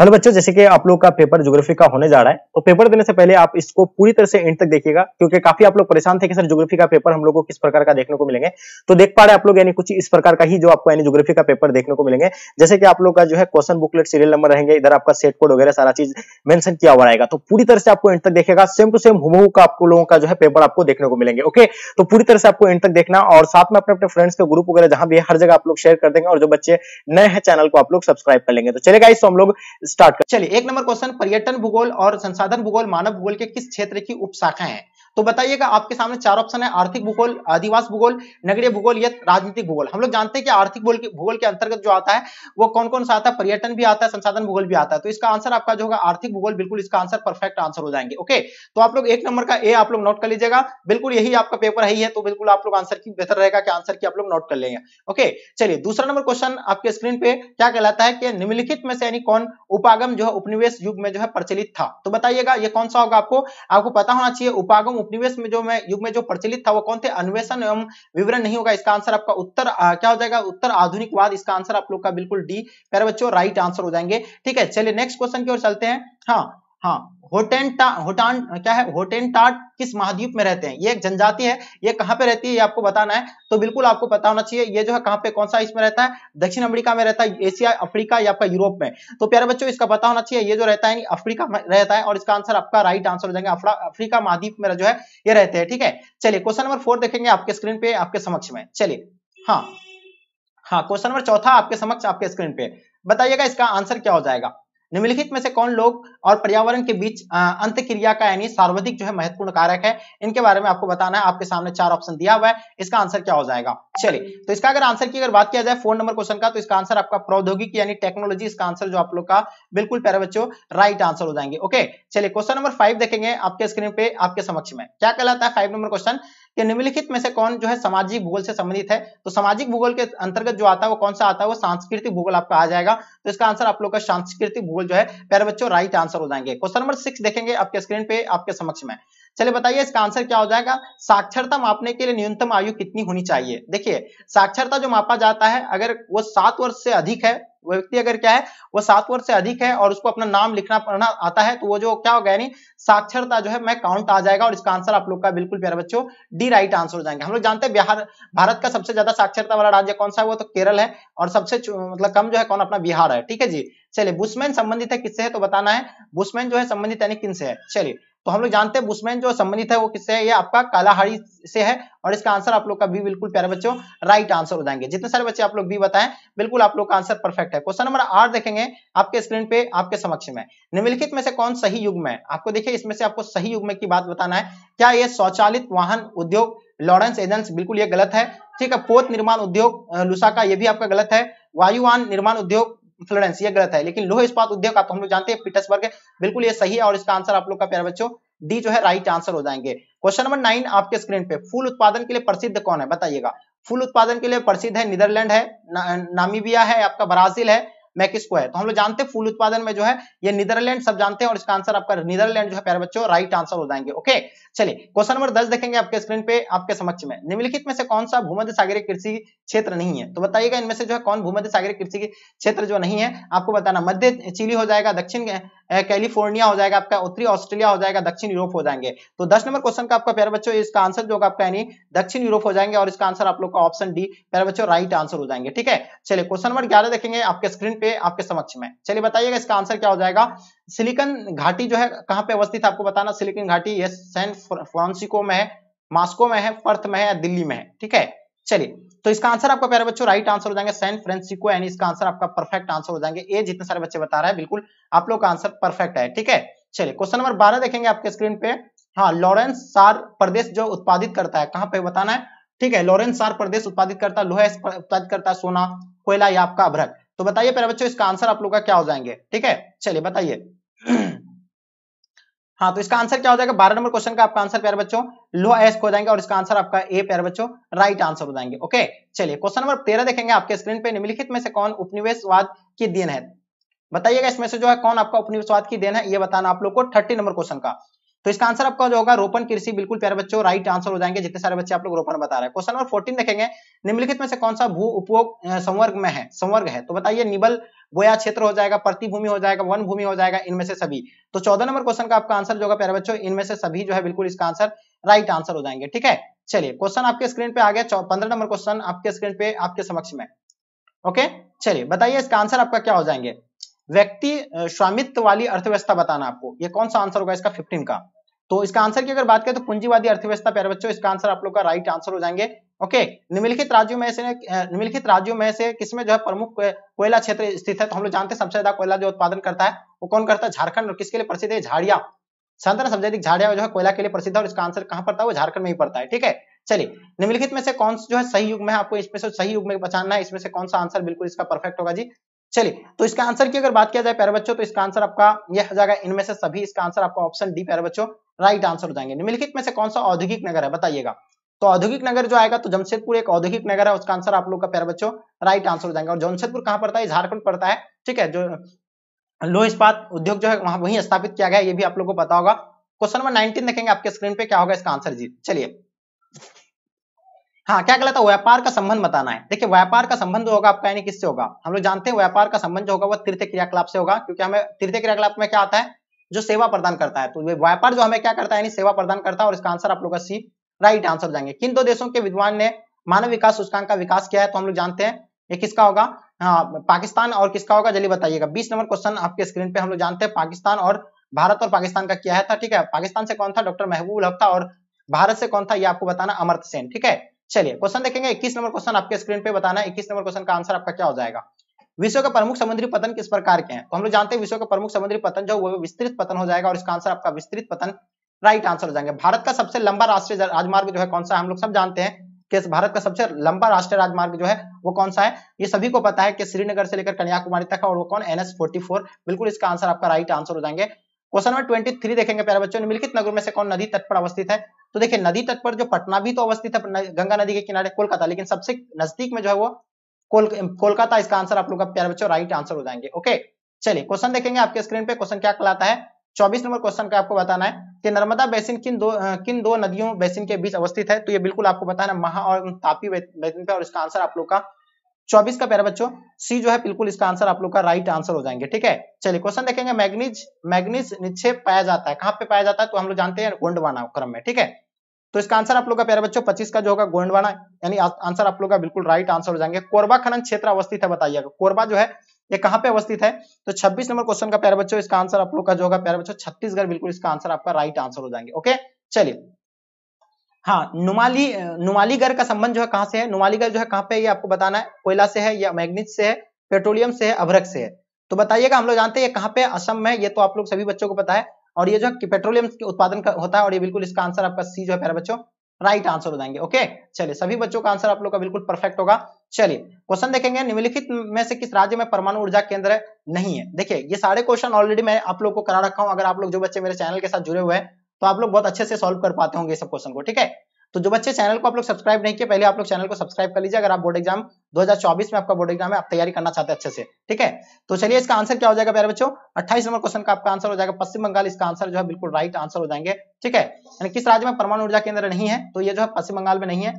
hello बच्चों जैसे कि आप लोग का पेपर ज्योग्राफी का होने जा रहा है तो पेपर देने से पहले आप इसको पूरी तरह से एंड तक देखिएगा क्योंकि काफी आप लोग परेशान थे कि सर ज्योग्राफी का पेपर हम लोग को किस प्रकार का देखने को मिलेंगे तो देख पा रहे आप लोग यानी कुछ इस प्रकार का ही जो आपको यानी ज्योग्राफी का पेपर देखने को मिलेंगे जैसे कि आप लोग का जो है क्वेश्चन बुकलेट सीरियल नंबर रहेंगे इधर आपका सेट कोड वगैरह सारा चीज मेंशन किया हुआ रहेगा तो पूरी तरह से आपको एंड तक देखेगा सेम टू सेम हु का आप लोगों का जो है पेपर आपको देखने को मिलेंगे ओके तो पूरी तरह से आपको एंड तक देखना और साथ में अपने अपने फ्रेंड्स के ग्रुप वगैरह जहां भी है हर जगह आप लोग शेयर कर देंगे और जो बच्चे नए हैं चैनल को आप लोग सब्सक्राइब कर लेंगे तो चलेगा इस तो हम लोग स्टार्ट कर चलिए एक नंबर क्वेश्चन पर्यटन भूगोल और संसाधन भूगोल मानव भूगोल के किस क्षेत्र की उपशाखा है तो बताइएगा आपके सामने चार ऑप्शन है आर्थिक भूगोल आदिवास भूगोल नगरीय भूगोल या राजनीतिक भूगोल हम लोग जानते हैं कि आर्थिक भूगोल के अंतर्गत जो आता है वो कौन कौन सा आता है पर्यटन भी आता है संसाधन भूगोल भी आता है तो इसका आंसर आपका जो होगा आर्थिक भूगोल बिल्कुल इसका आंसर परफेक्ट आंसर हो जाएंगे ओके तो आप लोग एक नंबर का ए आप लोग नोट कर लीजिएगा बिल्कुल यही आपका पेपर है ही है तो बिल्कुल आप लोग आंसर की बेहतर रहेगा कि आंसर की आप लोग नोट कर लेंगे ओके चलिए दूसरा नंबर क्वेश्चन आपके स्क्रीन पे क्या कहलाता है कि निम्नलिखित में से यानी कौन उपागम जो है उपनिवेश युग में जो है प्रचलित था तो बताइएगा ये कौन सा होगा आपको आपको पता होना चाहिए उपागम उपनिवेश में जो मैं युग में जो प्रचलित था वो कौन थे अन्वेषण एवं विवरण नहीं होगा इसका आंसर आपका उत्तर आ, क्या हो जाएगा उत्तर आधुनिकवाद इसका आंसर आप लोग का बिल्कुल डी प्यारे बच्चों राइट आंसर हो जाएंगे ठीक है चलिए नेक्स्ट क्वेश्चन की ओर चलते हैं हाँ हाँ होटेनटा होटान क्या है होटेंटाट किस महाद्वीप में रहते हैं ये एक जनजाति है ये कहां पे रहती है ये आपको बताना है तो बिल्कुल आपको पता होना चाहिए ये जो है कहां पे कौन सा इसमें रहता है दक्षिण अमेरिका में रहता है एशिया अफ्रीका या आपका यूरोप में तो प्यारे बच्चों इसका पता होना चाहिए ये जो रहता है अफ्रीका में रहता है और इसका आंसर आपका राइट आंसर हो जाएगा अफ्रीका महाद्वीप में जो है ये रहते हैं ठीक है चलिए क्वेश्चन नंबर फोर देखेंगे आपके स्क्रीन पे आपके समक्ष में चलिए हाँ हाँ क्वेश्चन नंबर चौथा आपके समक्ष आपके स्क्रीन पे बताइएगा इसका आंसर क्या हो जाएगा निम्नलिखित में से कौन लोग और पर्यावरण के बीच अंत क्रिया का यानी सर्वाधिक जो है महत्वपूर्ण कारक है इनके बारे में आपको बताना है आपके सामने चार ऑप्शन दिया हुआ है इसका आंसर क्या हो जाएगा चलिए तो इसका अगर आंसर की अगर बात किया जाए फोन नंबर क्वेश्चन का तो इसका आंसर आपका प्रौद्योगिकी यानी टेक्नोलॉजी इसका आंसर जो आप लोग का बिल्कुल प्यारे बच्चों राइट आंसर हो जाएंगे ओके चलिए क्वेश्चन नंबर फाइव देखेंगे आपके स्क्रीन पे आपके समक्ष में क्या कहलाता है फाइव नंबर क्वेश्चन कि निम्नलिखित में से कौन जो है सामाजिक भूगोल से संबंधित है तो सामाजिक भूगोल के अंतर्गत जो आता है वो कौन सा आता है वो सांस्कृतिक भूगोल आपका आ जाएगा तो इसका आंसर आप लोग का सांस्कृतिक भूगोल जो है प्यारे बच्चों राइट आंसर हो जाएंगे क्वेश्चन नंबर सिक्स देखेंगे आपके स्क्रीन पे आपके समक्ष में चलिए बताइए इसका आंसर क्या हो जाएगा साक्षरता मापने के लिए न्यूनतम आयु कितनी होनी चाहिए देखिए साक्षरता जो मापा जाता है अगर वो सात वर्ष से अधिक है व्यक्ति अगर क्या है वो सात वर्ष से अधिक है और उसको अपना नाम लिखना पढ़ना आता है तो वो जो क्या गया नहीं साक्षरता जो है मैं काउंट आ जाएगा और इसका आंसर आप लोग का बिल्कुल प्यारे बच्चों डी राइट आंसर हो जाएंगे हम लोग जानते हैं बिहार भारत का सबसे ज्यादा साक्षरता वाला राज्य कौन सा है वो तो केरल है और सबसे मतलब कम जो है कौन अपना बिहार है ठीक है जी चलिए बुशमैन संबंधित है किससे है तो बताना है बुशमैन जो है संबंधित यानी किनसे है चलिए तो हम लोग जानते हैं बुशमैन जो संबंधित है वो किससे है ये आपका कालाहारी से है और इसका आंसर आप लोग का बी बिल्कुल प्यारे बच्चों राइट आंसर हो जाएंगे जितने सारे बच्चे आप लोग बी बताएं बिल्कुल आप लोग का आंसर परफेक्ट है क्वेश्चन नंबर आठ देखेंगे आपके स्क्रीन पे आपके समक्ष में निम्नलिखित में से कौन सही युग में आपको देखिए इसमें से आपको सही युग में की बात बताना है क्या ये स्वचालित वाहन उद्योग लॉरेंस एजेंस बिल्कुल ये गलत है ठीक है पोत निर्माण उद्योग लुसाका ये भी आपका गलत है वायुवान निर्माण उद्योग इन्फ्लुएंस ये गलत है लेकिन लोह इस्पात उद्योग का तो हम लोग जानते हैं पीटर्सबर्ग बिल्कुल ये सही है और इसका आंसर आप लोग का प्यार बच्चों डी जो है राइट आंसर हो जाएंगे क्वेश्चन नंबर नाइन आपके स्क्रीन पे फूल उत्पादन के लिए प्रसिद्ध कौन है बताइएगा फूल उत्पादन के लिए प्रसिद्ध है नीदरलैंड है नामीबिया है आपका ब्राजील है मैकिस को है तो हम लोग जानते हैं फूल उत्पादन में जो है ये नीदरलैंड सब जानते हैं और इसका आंसर आपका नीदरलैंड जो है प्यारे बच्चों राइट आंसर हो जाएंगे ओके चलिए क्वेश्चन नंबर दस देखेंगे आपके स्क्रीन पे आपके समक्ष में निम्नलिखित में से कौन सा भूमध्य सागरी कृषि क्षेत्र नहीं है तो बताइएगा इनमें से जो है कौन भूमध्य सागरी कृषि क्षेत्र जो नहीं है आपको बताना मध्य चिली हो जाएगा दक्षिण कैलिफोर्निया हो जाएगा आपका उत्तरी ऑस्ट्रेलिया हो जाएगा दक्षिण यूरोप हो जाएंगे तो दस नंबर क्वेश्चन का आपका प्यारे बच्चों इसका आंसर जो आपका यानी दक्षिण यूरोप हो जाएंगे और इसका आंसर आप लोग का ऑप्शन डी प्यारे बच्चों राइट आंसर हो जाएंगे ठीक है चलिए क्वेश्चन नंबर ग्यारह देखेंगे आपके स्क्रीन पे आपके समक्ष में चलिए बताइएगा इसका आंसर क्या हो जाएगा सिलिकन घाटी जो है कहाँ पे अवस्थित है आपको बताना सिलिकन घाटी ये सैन फ्रांसिको में है मास्को में है पर्थ में है दिल्ली में है ठीक है चलिए तो इसका आंसर आपका प्यारे बच्चों राइट आंसर हो जाएंगे सैन फ्रेंसिस्को एंड इसका आंसर आपका परफेक्ट आंसर हो जाएंगे ए जितने सारे बच्चे बता रहे हैं बिल्कुल आप लोग का आंसर परफेक्ट है ठीक है चलिए क्वेश्चन नंबर बारह देखेंगे आपके स्क्रीन पे हाँ लॉरेंस सार प्रदेश जो उत्पादित करता है कहां पे बताना है ठीक है लॉरेंस सार प्रदेश उत्पादित करता है लोहे उत्पादित करता है सोना कोयला या आपका अभ्रक तो बताइए प्यारे बच्चों इसका आंसर आप लोग का क्या हो जाएंगे ठीक है चलिए बताइए हाँ तो इसका आंसर क्या हो जाएगा बारह नंबर क्वेश्चन का आपका आंसर प्यारे बच्चों लो एस्क हो जाएंगे और इसका आंसर आपका ए प्यारे बच्चों राइट आंसर हो जाएंगे ओके चलिए क्वेश्चन नंबर तेरह देखेंगे आपके स्क्रीन पे निम्नलिखित में से कौन उपनिवेशवाद की देन है बताइएगा इसमें से जो है कौन आपका उपनिवेशवाद की देन है ये बताना आप लोग को थर्टी नंबर क्वेश्चन का तो इसका आंसर आपका जो होगा रोपन कृषि बिल्कुल प्यारे बच्चों राइट आंसर हो जाएंगे जितने सारे बच्चे आप लोग रोपन बता रहे हैं क्वेश्चन नंबर फोर्टीन देखेंगे निम्नलिखित में से कौन सा भू उपयोग संवर्ग में है संवर्ग है तो बताइए निबल बोया क्षेत्र हो जाएगा प्रतिभूमि हो जाएगा वन भूमि हो जाएगा इनमें से सभी तो चौदह नंबर क्वेश्चन का आपका आंसर जो होगा प्यारे बच्चों इनमें से सभी जो है बिल्कुल इसका आंसर राइट आंसर हो जाएंगे ठीक है चलिए क्वेश्चन आपके स्क्रीन पे आ गया पंद्रह नंबर क्वेश्चन आपके स्क्रीन पे आपके समक्ष में ओके चलिए बताइए इसका आंसर आपका क्या हो जाएंगे व्यक्ति स्वामित्व वाली अर्थव्यवस्था बताना आपको ये कौन सा आंसर होगा इसका 15 का तो इसका आंसर की अगर बात करें तो पूंजीवादी अर्थव्यवस्था प्यारे बच्चों इसका आंसर आप लोग का राइट आंसर हो जाएंगे ओके निम्नलिखित राज्यों में से निम्नलिखित राज्यों में से किसमें जो है प्रमुख कोयला क्षेत्र स्थित है तो हम लोग जानते हैं सबसे ज्यादा कोयला जो उत्पादन करता है वो कौन करता है झारखंड और किसके लिए प्रसिद्ध है झाड़िया संतरा सबसे झाड़िया जो है कोयला के लिए प्रसिद्ध है और इसका आंसर कहां पड़ता है वो झारखंड में ही पड़ता है ठीक है चलिए निम्नलिखित में से कौन जो है सही युग में है आपको इसमें से सही युग में बचाना है इसमें से कौन सा आंसर बिल्कुल इसका परफेक्ट होगा जी चलिए तो इसका आंसर की अगर बात किया जाए प्यारे बच्चों तो इसका आंसर आपका यह हो जाएगा इनमें से सभी इसका आंसर आपका ऑप्शन डी प्यारे बच्चों राइट आंसर हो जाएंगे निम्नलिखित में से कौन सा औद्योगिक नगर है बताइएगा तो औद्योगिक नगर जो आएगा तो जमशेदपुर एक औद्योगिक नगर है उसका आंसर आप लोग का प्यारे बच्चों राइट आंसर हो जाएंगे और जमशेदपुर कहाँ पड़ता है झारखंड पड़ता है ठीक है जो लो इस्पात उद्योग जो है वहां वहीं स्थापित किया गया ये भी आप लोग को पता होगा क्वेश्चन नंबर नाइनटीन देखेंगे आपके स्क्रीन पे क्या होगा इसका आंसर जी चलिए हाँ क्या कहलाता है व्यापार का संबंध बताना है देखिए व्यापार का संबंध होगा आपका यानी किससे होगा हम लोग जानते हैं व्यापार का संबंध जो होगा वह तीर्थ क्रियाकलाप से होगा क्योंकि हमें तृतीय क्रियाकलाप में क्या आता है जो सेवा प्रदान करता है तो व्यापार जो हमें क्या करता है यानी सेवा प्रदान करता है और इसका आंसर आप लोग का सी राइट आंसर जाएंगे किन दो देशों के विद्वान ने मानव विकास सूचकांक का विकास किया है तो हम लोग जानते हैं ये किसका होगा हाँ पाकिस्तान और किसका होगा जल्दी बताइएगा बीस नंबर क्वेश्चन आपके स्क्रीन पे हम लोग जानते हैं पाकिस्तान और भारत और पाकिस्तान का क्या है था ठीक है पाकिस्तान से कौन था डॉक्टर महबूब हफ्ता था और भारत से कौन था ये आपको बताना अमर सेन ठीक है चलिए क्वेश्चन देखेंगे इक्कीस नंबर क्वेश्चन आपके स्क्रीन पे बताना है इक्कीस नंबर क्वेश्चन का आंसर आपका क्या हो जाएगा विश्व का प्रमुख समुद्री पतन किस प्रकार के हैं तो हम लोग जानते हैं विश्व का प्रमुख समुद्री पतन जो वो विस्तृत पतन हो जाएगा और इसका आंसर आपका विस्तृत पतन राइट आंसर हो जाएंगे भारत का सबसे लंबा राष्ट्रीय राजमार्ग जो है कौन सा हम लोग सब जानते हैं कि भारत का सबसे लंबा राष्ट्रीय राजमार्ग जो है वो कौन सा है ये सभी को पता है कि श्रीनगर से लेकर कन्याकुमारी तक और वो कौन एन एस फोर्टी फोर बिल्कुल इसका आंसर आपका राइट आंसर हो जाएंगे क्वेश्चन नंबर ट्वेंटी थ्री देखेंगे प्यारे बच्चों निम्नलिखित नगर में से कौन नदी तट पर अवस्थित है तो देखिए नदी तट पर जो पटना भी तो अवस्थित है गंगा नदी के किनारे कोलकाता लेकिन सबसे नजदीक में जो है वो कोलकाता इसका आंसर आप लोग का प्यारे बच्चों राइट आंसर हो जाएंगे ओके चलिए क्वेश्चन देखेंगे आपके स्क्रीन पे क्वेश्चन क्या कहलाता है चौबीस नंबर क्वेश्चन का आपको बताना है कि नर्मदा बेसिन किन दो किन दो नदियों बेसिन के बीच अवस्थित है तो ये बिल्कुल आपको बताना महा और तापी बेसिन पे और इसका आंसर आप लोग का चौबीस का प्यारा बच्चों सी जो है बिल्कुल इसका आंसर आप लोग का राइट आंसर हो जाएंगे ठीक है चलिए क्वेश्चन देखेंगे मैग्नीज मैग्नीज निक्षेप पाया जाता है कहां पे पाया जाता है तो हम लोग जानते हैं गोंडवाना क्रम में ठीक है तो इसका आंसर आप लोग का प्यारे बच्चों पच्चीस का जो होगा गोंडवाना यानी आंसर आप लोग का बिल्कुल राइट आंसर हो जाएंगे कोरबा खनन क्षेत्र अवस्थित है बताइएगा कोरबा जो है ये कहां पे अवस्थित है तो 26 नंबर क्वेश्चन का प्यारे बच्चों इसका आंसर आप लोग का जो होगा प्यारे बच्चों छत्तीसगढ़ बिल्कुल इसका आंसर आपका राइट आंसर हो जाएंगे ओके चलिए हाँ नुमाली नुमालीगढ़ का संबंध जो है कहाँ से है नुमालीगढ़ जो है कहाँ पे ये आपको बताना है कोयला से है या मैग्नीज से है पेट्रोलियम से है अभरक से है तो बताइएगा हम लोग जानते हैं ये कहाँ पे असम में ये तो आप लोग सभी बच्चों को पता है और ये जो है पेट्रोलियम के उत्पादन का होता है और ये बिल्कुल इसका आंसर आपका सी जो है प्यारा बच्चों राइट आंसर हो जाएंगे ओके चलिए सभी बच्चों का आंसर आप लोग का बिल्कुल परफेक्ट होगा चलिए क्वेश्चन देखेंगे निम्नलिखित में से किस राज्य में परमाणु ऊर्जा केंद्र है नहीं है देखिए ये सारे क्वेश्चन ऑलरेडी मैं आप लोग को करा रखा हूं अगर आप लोग जो बच्चे मेरे चैनल के साथ जुड़े हुए हैं तो आप लोग बहुत अच्छे से सॉल्व कर पाते होंगे सब क्वेश्चन को ठीक है तो जो बच्चे चैनल को आप लोग सब्सक्राइब नहीं किए पहले आप लोग चैनल को सब्सक्राइब कर लीजिए अगर आप बोर्ड एग्जाम 2024 में आपका बोर्ड एग्जाम है आप तैयारी करना चाहते हैं अच्छे से ठीक है तो चलिए इसका आंसर क्या हो जाएगा प्यारे बच्चों 28 नंबर क्वेश्चन का आपका आंसर हो जाएगा पश्चिम बंगाल इसका आंसर जो है बिल्कुल राइट आंसर हो जाएंगे ठीक है यानी किस राज्य में परमाणु ऊर्जा केंद्र नहीं है तो ये जो है पश्चिम बंगाल में नहीं है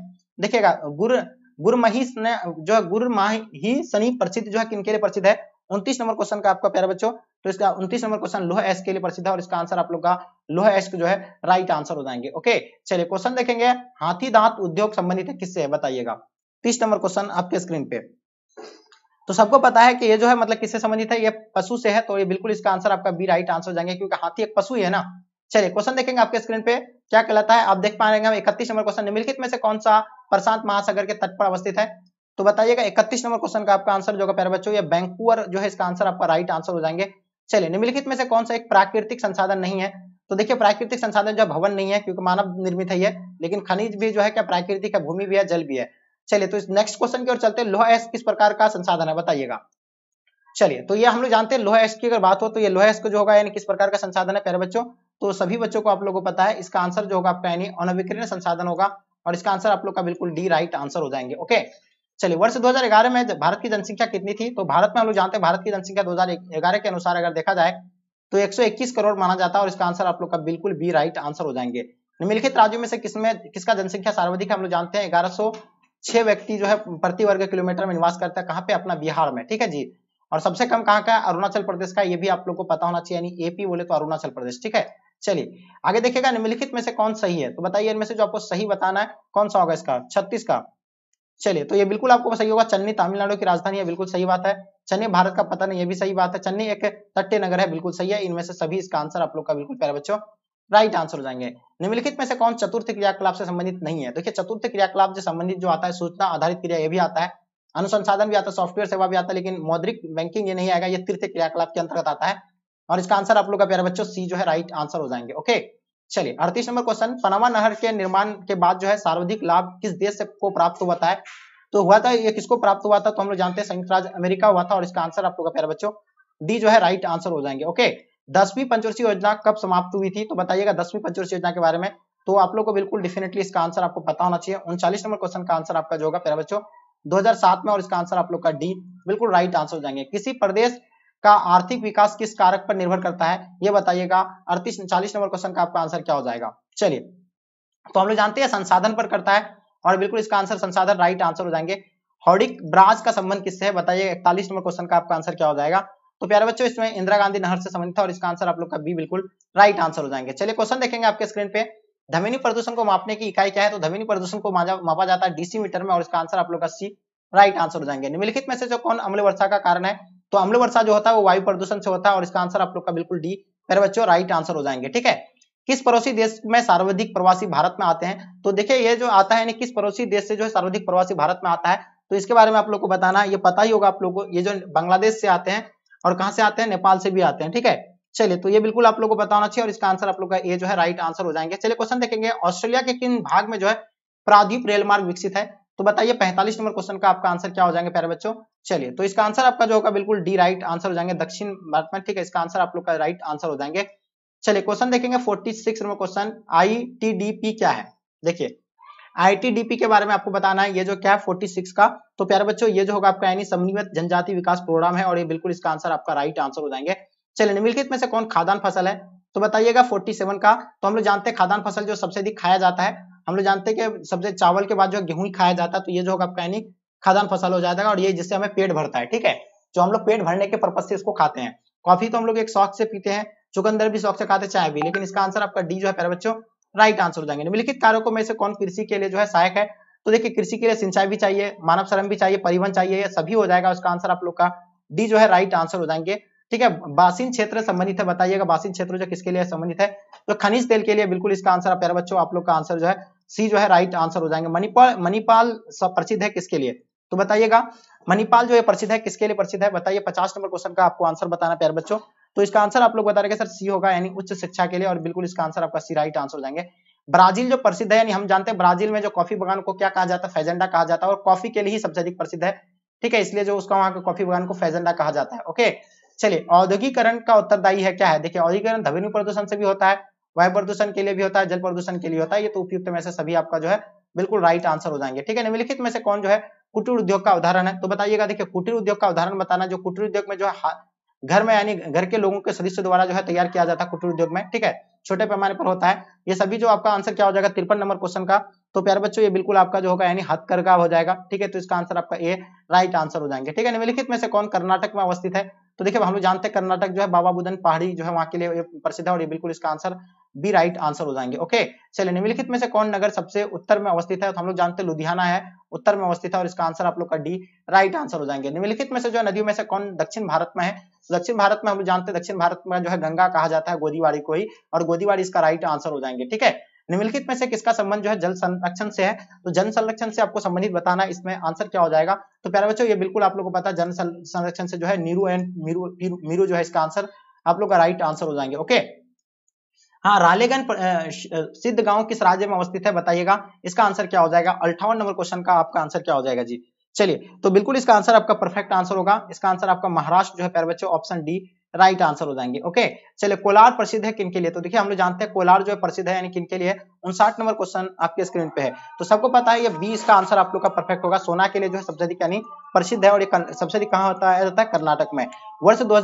देखिएगा गुरु गुरु महिष ने जो है गुरु गुरमाही सनी प्रसिद्ध जो है किनके लिए प्रसिद्ध है उन्तीस नंबर क्वेश्चन का आपका प्यारा बच्चों तो इसका उन्तीस नंबर क्वेश्चन लोह एस के लिए प्रसिद्ध है और इसका आंसर आप लोग का लोह एस जो है राइट आंसर हो जाएंगे ओके चलिए क्वेश्चन देखेंगे हाथी दांत उद्योग संबंधित है किससे है बताइएगा तीस नंबर क्वेश्चन आपके स्क्रीन पे तो सबको पता है कि ये जो है मतलब किससे संबंधित है ये पशु से है तो ये बिल्कुल इसका आंसर आपका बी राइट आंसर हो जाएंगे क्योंकि हाथी एक पशु ही है ना चलिए क्वेश्चन देखेंगे आपके स्क्रीन पे क्या कहलाता है आप देख पा रहे हैं इकतीस नंबर क्वेश्चन निम्नलिखित में से कौन सा प्रशांत महासागर के तट पर अवस्थित है तो बताइएगा इकतीस नंबर क्वेश्चन का आपका आंसर जो होगा प्यारे बच्चों ये बैंकुअर जो है इसका आंसर आपका राइट आंसर हो जाएंगे चलिए निम्नलिखित में से कौन सा एक प्राकृतिक संसाधन नहीं है तो देखिए प्राकृतिक संसाधन जो भवन नहीं है क्योंकि मानव निर्मित है ये लेकिन खनिज भी जो है क्या प्राकृतिक है भूमि भी है जल भी है चलिए तो इस नेक्स्ट क्वेश्चन की ओर चलते हैं लोहा एस किस प्रकार का संसाधन है बताइएगा चलिए तो ये हम लोग जानते हैं लोहा एस की अगर बात हो तो ये लोहा एस को जो होगा यानी किस प्रकार का संसाधन है पहले बच्चों तो सभी बच्चों को आप लोगों को पता है इसका आंसर जो होगा आपका यानी अनविकीर्ण संसाधन होगा और इसका आंसर आप लोग का बिल्कुल डी राइट आंसर हो जाएंगे ओके चलिए वर्ष 2011 में भारत की जनसंख्या कितनी थी तो भारत में हम लोग जानते हैं भारत की जनसंख्या 2011 के अनुसार अगर देखा जाए तो 121 करोड़ माना जाता है और इसका आंसर आप लोग का बिल्कुल बी राइट आंसर हो जाएंगे निम्नलिखित राज्यों में से किसमें किसका जनसंख्या सर्वाधिक हम लोग जानते हैं ग्यारह व्यक्ति जो है प्रति वर्ग किलोमीटर में निवास करता है कहाँ पे अपना बिहार में ठीक है जी और सबसे कम कहाँ का अरुणाचल प्रदेश का ये भी आप लोग को पता होना चाहिए यानी एपी बोले तो अरुणाचल प्रदेश ठीक है चलिए आगे देखिएगा निम्नलिखित में से कौन सही है तो बताइए इनमें से जो आपको सही बताना है कौन सा होगा इसका छत्तीस का चलिए तो ये बिल्कुल आपको सही होगा चेन्नई तमिलनाडु की राजधानी है बिल्कुल सही बात है चेन्नई भारत का पता नहीं ये भी सही बात है चेन्नई एक तट्य नगर है बिल्कुल सही है इनमें से सभी इसका आंसर आप लोग का बिल्कुल प्यारे बच्चों राइट आंसर हो जाएंगे निम्नलिखित में से कौन चतुर्थ क्रियाकलाप से संबंधित नहीं है देखिए चतुर्थ क्रियाकलाप से संबंधित जो आता है सूचना आधारित क्रिया ये भी आता है अनुसंसाधन भी आता है सॉफ्टवेयर सेवा भी आता है लेकिन मौद्रिक बैंकिंग ये नहीं आएगा ये तीर्थ क्रियाकलाप के अंतर्गत आता है और इसका आंसर आप लोग का प्यारे बच्चों सी जो है राइट आंसर हो जाएंगे ओके चलिए अड़तीस नंबर क्वेश्चन पनामा नहर के निर्माण के बाद जो है सर्वाधिक लाभ किस देश को प्राप्त हुआ था तो हुआ था ये किसको प्राप्त हुआ था तो हम लोग जानते हैं संयुक्त राज्य अमेरिका हुआ था और इसका आंसर आप लोगों का प्यारे बच्चों डी जो है राइट आंसर हो जाएंगे ओके दसवीं पंचवर्षीय योजना कब समाप्त हुई थी तो बताइएगा दसवीं पंचवर्षीय योजना के बारे में तो आप लोग को बिल्कुल डेफिनेटली इसका आंसर आपको पता होना चाहिए उनचालीस नंबर क्वेश्चन का आंसर आपका जो होगा प्यारे बच्चों दो में और इसका आंसर आप लोग का डी बिल्कुल राइट आंसर हो जाएंगे किसी प्रदेश का आर्थिक विकास किस कारक पर निर्भर करता है यह बताइएगा अड़तीस चालीस नंबर क्वेश्चन का आपका आंसर क्या हो जाएगा चलिए तो हम लोग जानते हैं संसाधन पर करता है और बिल्कुल इसका आंसर संसाधन राइट आंसर हो जाएंगे हॉडिक ब्राज का संबंध किससे है बताइए इकतालीस नंबर क्वेश्चन का आपका आंसर क्या हो जाएगा तो प्यारे बच्चों इसमें इंदिरा गांधी नहर से संबंधित और इसका आंसर आप लोग का बी बिल्कुल राइट आंसर हो जाएंगे चलिए क्वेश्चन देखेंगे आपके स्क्रीन पे धमनी प्रदूषण को मापने की इकाई क्या है तो धमिनी प्रदूषण को मापा जाता है डीसी मीटर में और इसका आंसर आप लोग का सी राइट आंसर हो जाएंगे निम्नलिखित में से जो कौन अम्ल वर्षा का कारण है तो अम्ल वर्षा जो होता है वो वायु प्रदूषण से होता है और इसका आंसर आप लोग का बिल्कुल डी मेरे बच्चों राइट आंसर हो जाएंगे ठीक है किस पड़ोसी देश में सर्वाधिक प्रवासी भारत में आते हैं तो देखिए ये जो आता है किस पड़ोसी देश से जो है सर्वाधिक प्रवासी भारत में आता है तो इसके बारे में आप लोग को बताना है ये पता ही होगा आप लोग को ये जो बांग्लादेश से आते हैं और कहां से आते हैं नेपाल से भी आते हैं ठीक है चलिए तो ये बिल्कुल आप लोग को बताना चाहिए और इसका आंसर आप लोग का ये जो है राइट आंसर हो जाएंगे चलिए क्वेश्चन देखेंगे ऑस्ट्रेलिया के किन भाग में जो है प्राद्वीप रेलमार्ग विकसित है तो बताइए पैंतालीस नंबर क्वेश्चन का आपका आंसर क्या हो जाएंगे प्यारे बच्चों चलिए तो इसका आंसर आपका जो होगा बिल्कुल डी राइट आंसर हो जाएंगे दक्षिण भारत में ठीक है इसका आंसर आप लोग का राइट आंसर हो जाएंगे चलिए क्वेश्चन देखेंगे 46 नंबर क्वेश्चन आईटीडीपी क्या है देखिए आईटीडीपी के बारे में आपको बताना है ये जो क्या है 46 का तो प्यारे बच्चों ये जो होगा आपका यानी समन्वित जनजाति विकास प्रोग्राम है और ये बिल्कुल इसका आंसर आपका राइट आंसर हो जाएंगे चलिए निम्नलिखित में से कौन खादान फसल है तो बताइएगा 47 का तो हम लोग जानते हैं खादान फसल जो सबसे अधिक खाया जाता है हम लोग जानते हैं कि सबसे चावल के बाद जो गेहूं ही खाया जाता है तो ये जो होगा आपका यानी खादान फसल हो जाएगा और ये जिससे हमें पेट भरता है ठीक है जो हम लोग पेट भरने के पर्पज से इसको खाते हैं कॉफी तो हम लोग एक शौक से पीते हैं चुकंदर भी शौक से खाते चाय भी लेकिन इसका आंसर आपका डी जो है प्यारे बच्चों राइट आंसर हो जाएंगे निम्नलिखित कार्यों को में से कौन कृषि के लिए जो है सहायक है तो देखिए कृषि के लिए सिंचाई भी चाहिए मानव श्रम भी चाहिए परिवहन चाहिए सभी हो जाएगा उसका आंसर आप लोग का डी जो है राइट आंसर हो जाएंगे ठीक है बासिन क्षेत्र संबंधित है बताइएगा बासिन क्षेत्र जो किसके लिए संबंधित है तो खनिज तेल के लिए बिल्कुल इसका आंसर प्यारे बच्चों आप लोग का आंसर जो है सी जो है राइट आंसर हो जाएंगे मणिपाल मणिपाल प्रसिद्ध है किसके लिए तो बताइएगा मणिपाल जो है प्रसिद्ध है किसके लिए प्रसिद्ध है बताइए पचास नंबर क्वेश्चन का आपको आंसर बताना प्यार बच्चों तो इसका आंसर आप लोग बता रहे सर सी होगा यानी उच्च शिक्षा के लिए और बिल्कुल इसका आंसर आपका सी राइट आंसर हो जाएंगे ब्राजील जो प्रसिद्ध है यानी हम जानते हैं ब्राजील में जो कॉफी बगान को क्या कहा जाता है फैजेंडा कहा जाता है और कॉफी के लिए ही सबसे अधिक प्रसिद्ध है ठीक है इसलिए जो उसका वहां का कॉफी बगान को फैजेंडा कहा जाता है ओके चलिए औद्योगिकरण का उत्तरदायी है क्या है देखिए औद्योगिकरण ध्वनि प्रदूषण से भी होता है वायु प्रदूषण के लिए भी होता है जल प्रदूषण के लिए होता है ये तो उपयुक्त में से सभी आपका जो है बिल्कुल राइट आंसर हो जाएंगे ठीक है निम्नलिखित में से कौन जो है कुटीर उद्योग का उदाहरण है तो बताइएगा देखिए कुटीर उद्योग का उदाहरण बताना जो कुटीर उद्योग में जो है घर में यानी घर के लोगों के सदस्य द्वारा जो है तैयार किया जाता है कुटीर उद्योग में ठीक है छोटे पैमाने पर होता है ये सभी जो आपका आंसर क्या हो जाएगा तिरपन नंबर क्वेश्चन का तो प्यारे बच्चों ये बिल्कुल आपका जो होगा यानी हथकरघा हो जाएगा ठीक है तो इसका आंसर आपका ये राइट आंसर हो जाएंगे ठीक है निम्नलिखित में से कौन कर्नाटक में अवस्थित है तो देखिए हम लोग जानते हैं कर्नाटक जो है बाबा बुदन पहाड़ी जो है वहां के लिए प्रसिद्ध है और ये बिल्कुल इसका आंसर बी राइट आंसर हो जाएंगे ओके चलिए निम्नलिखित में से कौन नगर सबसे उत्तर में अवस्थित है तो हम लोग जानते हैं लुधियाना है उत्तर में अवस्थित है और इसका आंसर आप लोग का डी राइट आंसर हो जाएंगे निम्नलिखित में से जो नदियों में से कौन दक्षिण भारत में है दक्षिण भारत में हम जानते हैं दक्षिण भारत में जो है गंगा कहा जाता है गोदीवाड़ी को ही और गोदीवाड़ी इसका राइट आंसर हो जाएंगे ठीक है निम्नलिखित में से किसका संबंध जो है जल संरक्षण से है तो जल संरक्षण से आपको संबंधित बताना इसमें आंसर क्या हो जाएगा तो प्यारे बच्चों ये बिल्कुल आप लोगों को पता है जल संरक्षण से जो है नीरू एंड मीरू मीरू जो है इसका आंसर आप लोग का राइट आंसर हो जाएंगे ओके हाँ रालेगन सिद्ध गांव किस राज्य में अवस्थित है बताइएगा इसका आंसर क्या हो जाएगा अल्ठावन नंबर क्वेश्चन का आपका आंसर क्या हो जाएगा जी चलिए तो बिल्कुल इसका आंसर आपका परफेक्ट आंसर होगा इसका आंसर आपका महाराष्ट्र जो है प्यारे बच्चों ऑप्शन डी राइट आंसर हो जाएंगे ओके चले कोलार प्रसिद्ध है किनके लिए तो देखिए हम लोग जानते हैं कोलार जो है प्रसिद्ध है यानी किनके लिए उनसाठ नंबर क्वेश्चन आपके स्क्रीन पे है तो सबको पता है ये बी इसका आंसर आप लोग का परफेक्ट होगा सोना के लिए जो है सबसे अधिक यानी प्रसिद्ध है और ये सबसे अधिक कहाँ होता है है कर्नाटक में वर्ष दो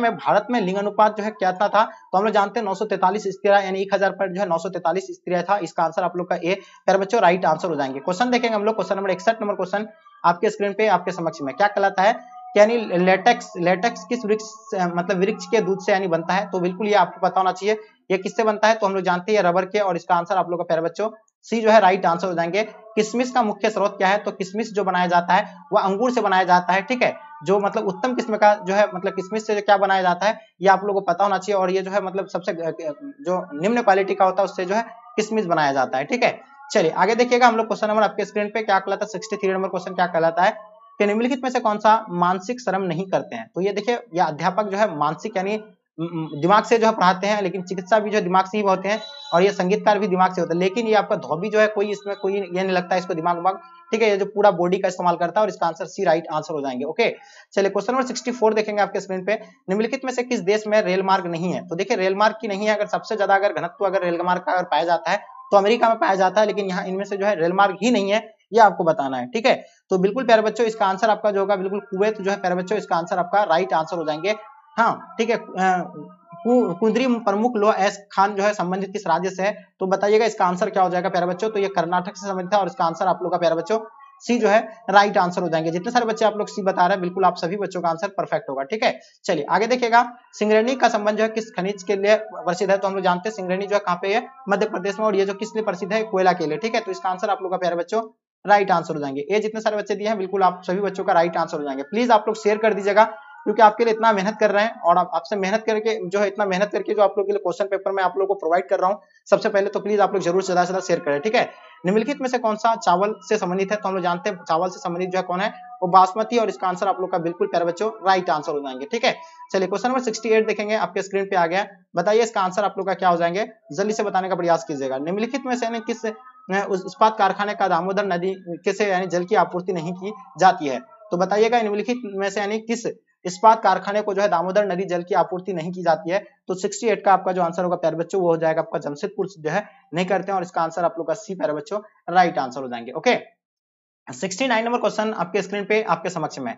में भारत में लिंग अनुपात जो है क्या था, था तो हम लोग जानते हैं नौ स्त्रिया यानी एक हजार पर जो है नौ स्त्रिया था इसका आंसर आप लोग का ए प्यारे बच्चों राइट आंसर हो जाएंगे क्वेश्चन देखेंगे हम लोग क्वेश्चन नंबर इकसठ नंबर क्वेश्चन आपके स्क्रीन पे आपके समक्ष में क्या कहलाता है यानी लेटेक्स लेटेक्स किस वृक्ष मतलब वृक्ष के दूध से यानी बनता है तो बिल्कुल ये आपको पता होना चाहिए ये किससे बनता है तो हम लोग जानते हैं रबर के और इसका आंसर आप लोग का प्यारे बच्चों सी जो है राइट आंसर हो जाएंगे किसमिस का मुख्य स्रोत क्या है तो किसमिस जो बनाया जाता है वह अंगूर से बनाया जाता है ठीक है जो मतलब उत्तम किस्म का जो है मतलब किसमिस से क्या बनाया जाता है ये आप लोगों को पता होना चाहिए और ये जो है मतलब सबसे जो निम्न क्वालिटी का होता है उससे जो है किसमिस बनाया जाता है ठीक है चलिए आगे देखिएगा हम लोग क्वेश्चन नंबर आपके स्क्रीन पे क्या कहलाता है सिक्सटी थ्री नंबर क्वेश्चन क्या कहलाता है कि निम्नलिखित में से कौन सा मानसिक श्रम नहीं करते हैं तो ये देखिए यह अध्यापक जो है मानसिक यानी दिमाग से जो है पढ़ाते हैं लेकिन चिकित्सा भी जो है दिमाग से ही होते हैं और ये संगीतकार भी दिमाग से होते हैं लेकिन ये आपका धोबी जो है कोई इसमें कोई ये नहीं लगता इसको दिमाग उमाग ठीक है ये जो पूरा बॉडी का इस्तेमाल करता है और इसका आंसर सी राइट आंसर हो जाएंगे ओके चलिए क्वेश्चन नंबर सिक्सटी देखेंगे आपके स्क्रीन पे निम्नलिखित में से किस देश में रेल मार्ग नहीं है तो देखिए रेल मार्ग की नहीं है अगर सबसे ज्यादा अगर घनत्व अगर रेल मार्ग का अगर पाया जाता है तो अमेरिका में पाया जाता है लेकिन यहाँ इनमें से जो है रेल मार्ग ही नहीं है ये आपको बताना है ठीक है तो बिल्कुल प्यारे बच्चों इसका आंसर आपका जो होगा बिल्कुल कुवैत जो है प्यारे बच्चों इसका आंसर आपका राइट आंसर हो जाएंगे हाँ ठीक है कुंदरी प्रमुख लो एस खान जो है संबंधित किस राज्य से है तो बताइएगा इसका आंसर क्या हो जाएगा प्यारे बच्चों तो ये कर्नाटक से संबंधित है और इसका आंसर आप लोग का प्यारे बच्चों सी जो है राइट आंसर हो जाएंगे जितने सारे बच्चे आप लोग सी बता रहे हैं बिल्कुल आप सभी बच्चों का आंसर परफेक्ट होगा ठीक है चलिए आगे देखिएगा सिंगरेणी का संबंध जो है किस खनिज के लिए प्रसिद्ध है तो हम लोग जानते हैं सिंगरेणी जो है कहाँ पे है मध्य प्रदेश में और ये जो किस लिए प्रसिद्ध है कोयला के लिए ठीक है तो इसका आंसर आप लोग का प्यारे बच्चों राइट आंसर हो जाएंगे ये जितने सारे बच्चे दिए हैं बिल्कुल आप सभी बच्चों का राइट आंसर हो जाएंगे प्लीज आप लोग शेयर कर दीजिएगा क्योंकि आपके लिए इतना मेहनत कर रहे हैं और आप आपसे मेहनत करके जो है इतना मेहनत करके जो आप लोग के लिए क्वेश्चन पेपर में आप लोग को प्रोवाइड कर रहा हूँ सबसे पहले तो प्लीज आप लोग जरूर ज्यादा से शेयर करें ठीक है निम्नलिखित में से कौन सा चावल से संबंधित है तो हम लोग जानते हैं चावल से संबंधित जो है कौन है वो बासमती और इसका आंसर आप लोग का बिल्कुल प्यारे बच्चों राइट आंसर हो जाएंगे ठीक है चलिए क्वेश्चन नंबर एट देखेंगे आपके स्क्रीन पे आ गया बताइए इसका आंसर आप लोग का क्या हो जाएंगे जल्दी से बताने का प्रयास कीजिएगा निम्नलिखित में से किस उस इस्पात कारखाने का दामोदर नदी से यानी जल की आपूर्ति नहीं की जाती है तो बताइएगा निम्नलिखित में से यानी किस इस्पात कारखाने को जो है दामोदर नदी जल की आपूर्ति नहीं की जाती है तो 68 का आपका जो आंसर होगा प्यारे बच्चों वो हो जाएगा आपका जमशेदपुर जो है नहीं करते हैं और इसका आंसर आप लोग का सी प्यारे बच्चों राइट आंसर हो जाएंगे ओके 69 नंबर क्वेश्चन आपके स्क्रीन पे आपके समक्ष में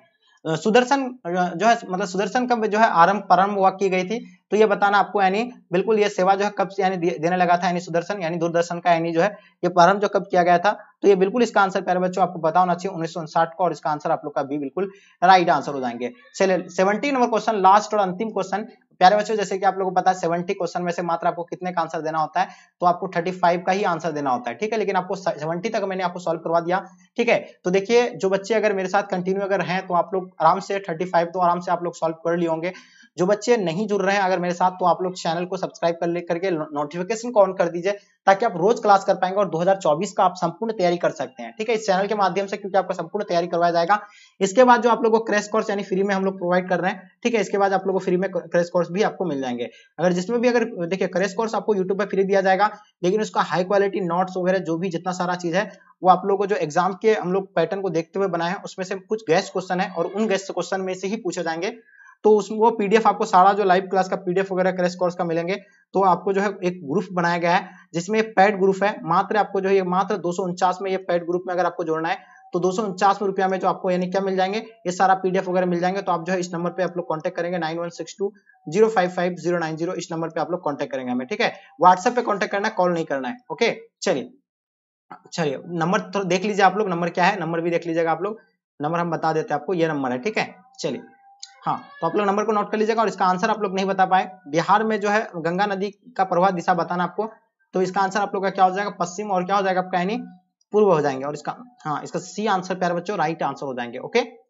सुदर्शन जो है मतलब सुदर्शन कब जो है आरंभ प्रारंभ हुआ की गई थी तो ये बताना आपको यानी बिल्कुल ये सेवा जो है कब से यानी देने लगा था यानी सुदर्शन यानी दूरदर्शन का यानी जो है ये प्रारंभ जो कब किया गया था तो ये बिल्कुल इसका आंसर प्यारे बच्चों आपको बता होना चाहिए उन्नीस का और इसका आंसर आप लोग का भी बिल्कुल राइट आंसर हो जाएंगे सेवेंटी नंबर क्वेश्चन लास्ट और अंतिम क्वेश्चन प्यारे बच्चों जैसे कि आप लोगों को पता है सेवेंटी क्वेश्चन में से मात्र आपको कितने का आंसर देना होता है तो आपको थर्टी फाइव का ही आंसर देना होता है ठीक है लेकिन आपको सेवेंटी तक मैंने आपको सॉल्व करवा दिया ठीक है तो देखिए जो बच्चे अगर मेरे साथ कंटिन्यू अगर हैं तो आप लोग आराम से थर्टी फाइव तो आराम से आप लोग सॉल्व कर लिए होंगे जो बच्चे नहीं जुड़ रहे हैं अगर मेरे साथ तो आप लोग चैनल को सब्सक्राइब कर लेकर के नोटिफिकेशन को ऑन कर दीजिए ताकि आप रोज क्लास कर पाएंगे और 2024 का आप संपूर्ण तैयारी कर सकते हैं ठीक है इस चैनल के माध्यम से क्योंकि आपका संपूर्ण तैयारी करवाया जाएगा इसके बाद जो आप लोगों को क्रेश कोर्स यानी फ्री में हम लोग प्रोवाइड कर रहे हैं ठीक है इसके बाद आप लोग को फ्री में क्रेश कोर्स कोर्स भी आपको मिल जाएंगे अगर जिसमें भी अगर देखिए करेस कोर्स आपको यूट्यूब पर फ्री दिया जाएगा लेकिन उसका हाई क्वालिटी नोट्स वगैरह जो भी जितना सारा चीज़ है वो आप लोगों को जो एग्जाम के हम लोग पैटर्न को देखते हुए बनाए हैं उसमें से कुछ गेस्ट क्वेश्चन है और उन गेस्ट क्वेश्चन में से ही पूछे जाएंगे तो उसमें वो पीडीएफ आपको सारा जो लाइव क्लास का पीडीएफ वगैरह क्रेस कोर्स का मिलेंगे तो आपको जो है एक ग्रुप बनाया गया है जिसमें पैड ग्रुप है मात्र आपको जो है मात्र दो में ये पैड ग्रुप में अगर आपको जोड़ना है तो दो रुपया में जो आपको यानी क्या मिल जाएंगे ये सारा पीडीएफ वगैरह मिल जाएंगे तो आप जो है इस नंबर पे आप लोग कॉन्टेक्ट करेंगे nine one six two zero five five zero nine zero इस नंबर पे आप लोग कॉन्टेक्ट करेंगे हमें ठीक है व्हाट्सएप पे कॉन्टेक्ट करना है कॉल नहीं करना है ओके चलिए चलिए नंबर देख लीजिए आप लोग नंबर क्या है नंबर भी देख लीजिएगा आप लोग नंबर हम बता देते हैं आपको ये नंबर है ठीक है चलिए हाँ तो आप लोग नंबर को नोट कर लीजिएगा और इसका आंसर आप लोग नहीं बता पाए बिहार में जो है गंगा नदी का प्रवाह दिशा बताना आपको तो इसका आंसर आप लोग का क्या हो जाएगा पश्चिम और क्या हो जाएगा आपका यानी पूर्व हो जाएंगे और इसका हाँ इसका सी आंसर प्यारे बच्चों राइट आंसर हो जाएंगे ओके